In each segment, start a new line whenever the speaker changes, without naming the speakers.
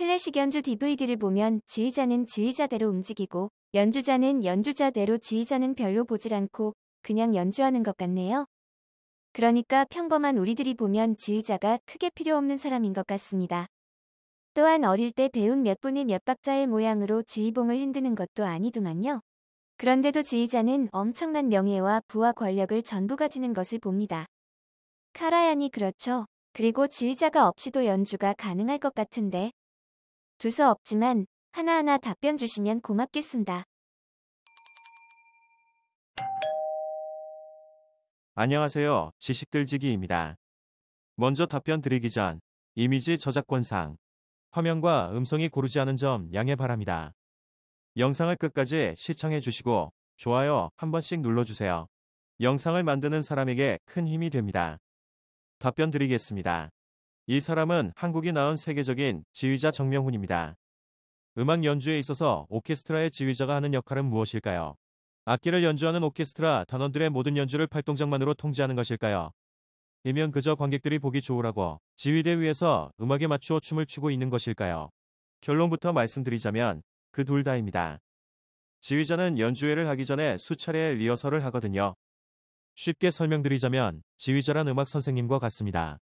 클래식 연주 DVD를 보면 지휘자는 지휘자대로 움직이고 연주자는 연주자대로 지휘자는 별로 보질 않고 그냥 연주하는 것 같네요. 그러니까 평범한 우리들이 보면 지휘자가 크게 필요 없는 사람인 것 같습니다. 또한 어릴 때 배운 몇 분의 몇 박자의 모양으로 지휘봉을 흔드는 것도 아니더만요. 그런데도 지휘자는 엄청난 명예와 부와 권력을 전부 가지는 것을 봅니다. 카라얀이 그렇죠. 그리고 지휘자가 없이도 연주가 가능할 것 같은데 둘수 없지만 하나하나 답변 주시면 고맙겠습니다.
안녕하세요. 지식들지기입니다. 먼저 답변 드리기 전 이미지 저작권상 화면과 음성이 고르지 않은 점 양해 바랍니다. 영상을 끝까지 시청해 주시고 좋아요 한 번씩 눌러주세요. 영상을 만드는 사람에게 큰 힘이 됩니다. 답변 드리겠습니다. 이 사람은 한국이 낳은 세계적인 지휘자 정명훈입니다. 음악 연주에 있어서 오케스트라의 지휘자가 하는 역할은 무엇일까요? 악기를 연주하는 오케스트라 단원들의 모든 연주를 팔동작만으로 통제하는 것일까요? 이면 그저 관객들이 보기 좋으라고 지휘대 위에서 음악에 맞추어 춤을 추고 있는 것일까요? 결론부터 말씀드리자면 그 둘 다입니다. 지휘자는 연주회를 하기 전에 수차례 리허설을 하거든요. 쉽게 설명드리자면 지휘자란 음악 선생님과 같습니다.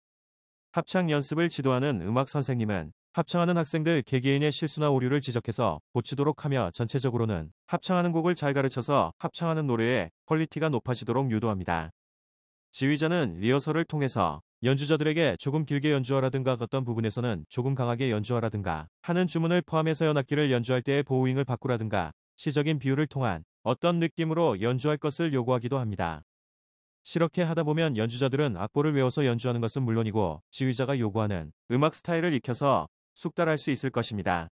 합창 연습을 지도하는 음악 선생님은 합창하는 학생들 개개인의 실수나 오류를 지적해서 고치도록 하며 전체적으로는 합창하는 곡을 잘 가르쳐서 합창하는 노래의 퀄리티가 높아지도록 유도합니다. 지휘자는 리허설을 통해서 연주자들에게 조금 길게 연주하라든가 어떤 부분에서는 조금 강하게 연주하라든가 하는 주문을 포함해서 연악기를 연주할 때의 보호잉을 바꾸라든가 시적인 비율을 통한 어떤 느낌으로 연주할 것을 요구하기도 합니다. 이렇게 하다 보면 연주자들은 악보를 외워서 연주하는 것은 물론이고 지휘자가 요구하는 음악 스타일을 익혀서 숙달할 수 있을 것입니다.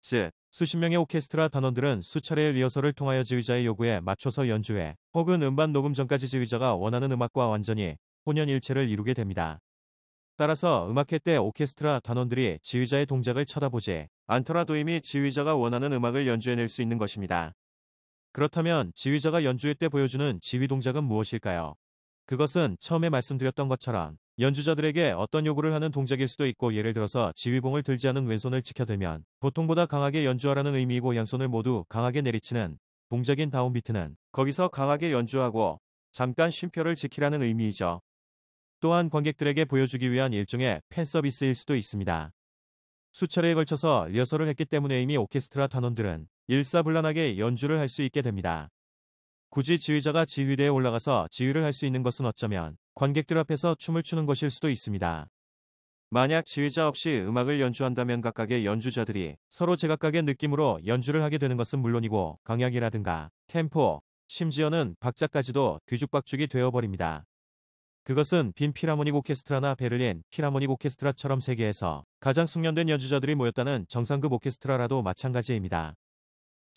즉, 수십 명의 오케스트라 단원들은 수차례의 리허설을 통하여 지휘자의 요구에 맞춰서 연주해 혹은 음반 녹음 전까지 지휘자가 원하는 음악과 완전히 혼연일체를 이루게 됩니다. 따라서 음악회 때 오케스트라 단원들이 지휘자의 동작을 쳐다보지 않더라도 이미 지휘자가 원하는 음악을 연주해낼 수 있는 것입니다. 그렇다면 지휘자가 연주회 때 보여주는 지휘 동작은 무엇일까요? 그것은 처음에 말씀드렸던 것처럼 연주자들에게 어떤 요구를 하는 동작일 수도 있고 예를 들어서 지휘봉을 들지 않은 왼손을 지켜들면 보통보다 강하게 연주하라는 의미이고 양손을 모두 강하게 내리치는 동작인 다운비트는 거기서 강하게 연주하고 잠깐 쉼표를 지키라는 의미이죠. 또한 관객들에게 보여주기 위한 일종의 팬 서비스일 수도 있습니다. 수차례에 걸쳐서 리허설을 했기 때문에 이미 오케스트라 단원들은 일사불란하게 연주를 할 수 있게 됩니다. 굳이 지휘자가 지휘대에 올라가서 지휘를 할 수 있는 것은 어쩌면 관객들 앞에서 춤을 추는 것일 수도 있습니다. 만약 지휘자 없이 음악을 연주한다면 각각의 연주자들이 서로 제각각의 느낌으로 연주를 하게 되는 것은 물론이고 강약이라든가 템포, 심지어는 박자까지도 뒤죽박죽이 되어버립니다. 그것은 빈 피라모닉 오케스트라나 베를린 피라모닉 오케스트라처럼 세계에서 가장 숙련된 연주자들이 모였다는 정상급 오케스트라라도 마찬가지입니다.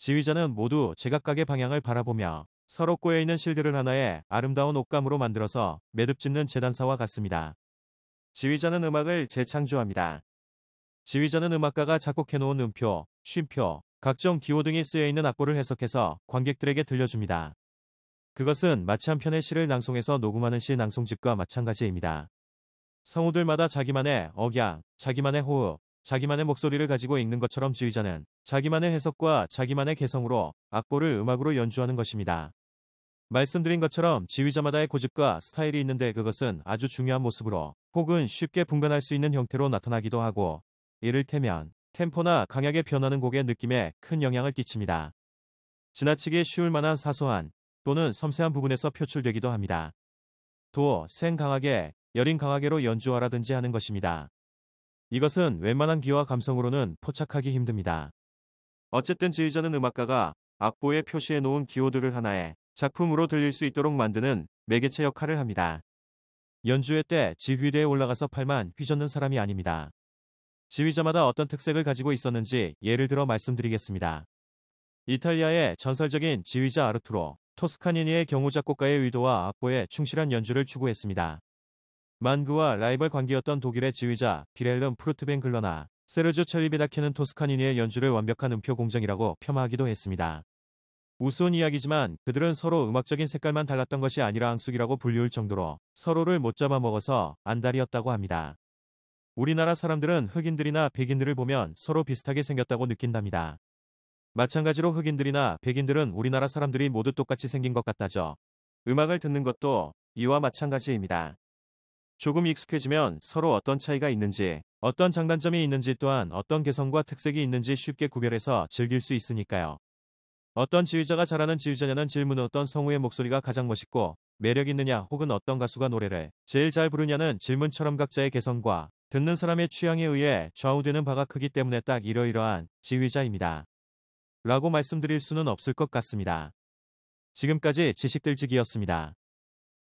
지휘자는 모두 제각각의 방향을 바라보며 서로 꼬여있는 실들를 하나의 아름다운 옷감으로 만들어서 매듭짓는 재단사와 같습니다. 지휘자는 음악을 재창조합니다. 지휘자는 음악가가 작곡해놓은 음표, 쉼표, 각종 기호 등이 쓰여있는 악보를 해석해서 관객들에게 들려줍니다. 그것은 마치 한 편의 시를 낭송해서 녹음하는 시 낭송집과 마찬가지입니다. 성우들마다 자기만의 억양, 자기만의 호흡, 자기만의 목소리를 가지고 읽는 것처럼 지휘자는 자기만의 해석과 자기만의 개성으로 악보를 음악으로 연주하는 것입니다. 말씀드린 것처럼 지휘자마다의 고집과 스타일이 있는데 그것은 아주 중요한 모습으로 혹은 쉽게 분간할 수 있는 형태로 나타나기도 하고 이를테면 템포나 강약의 변하는 곡의 느낌에 큰 영향을 끼칩니다. 지나치게 쉬울 만한 사소한 또는 섬세한 부분에서 표출되기도 합니다. 도, 생 강하게, 여린 강하게로 연주하라든지 하는 것입니다. 이것은 웬만한 기와 감성으로는 포착하기 힘듭니다. 어쨌든 지휘자는 음악가가 악보에 표시해 놓은 기호들을 하나의 작품으로 들릴 수 있도록 만드는 매개체 역할을 합니다. 연주회 때 지휘대에 올라가서 팔만 휘젓는 사람이 아닙니다. 지휘자마다 어떤 특색을 가지고 있었는지 예를 들어 말씀드리겠습니다. 이탈리아의 전설적인 지휘자 아르투로 토스카니니의 경우 작곡가의 의도와 악보에 충실한 연주를 추구했습니다. 만그와 라이벌 관계였던 독일의 지휘자 비렐름 프루트뱅글러나 세르주 첼리베다케는 토스카니니의 연주를 완벽한 음표 공정이라고 폄하하기도 했습니다. 우스운 이야기지만 그들은 서로 음악적인 색깔만 달랐던 것이 아니라 앙숙이라고 불리울 정도로 서로를 못 잡아먹어서 안달이었다고 합니다. 우리나라 사람들은 흑인들이나 백인들을 보면 서로 비슷하게 생겼다고 느낀답니다. 마찬가지로 흑인들이나 백인들은 우리나라 사람들이 모두 똑같이 생긴 것 같다죠. 음악을 듣는 것도 이와 마찬가지입니다. 조금 익숙해지면 서로 어떤 차이가 있는지, 어떤 장단점이 있는지 또한 어떤 개성과 특색이 있는지 쉽게 구별해서 즐길 수 있으니까요. 어떤 지휘자가 잘하는 지휘자냐는 질문은 어떤 성우의 목소리가 가장 멋있고 매력 있느냐 혹은 어떤 가수가 노래를 제일 잘 부르냐는 질문처럼 각자의 개성과 듣는 사람의 취향에 의해 좌우되는 바가 크기 때문에 딱 이러이러한 지휘자입니다. 라고 말씀드릴 수는 없을 것 같습니다. 지금까지 지식들지기였습니다.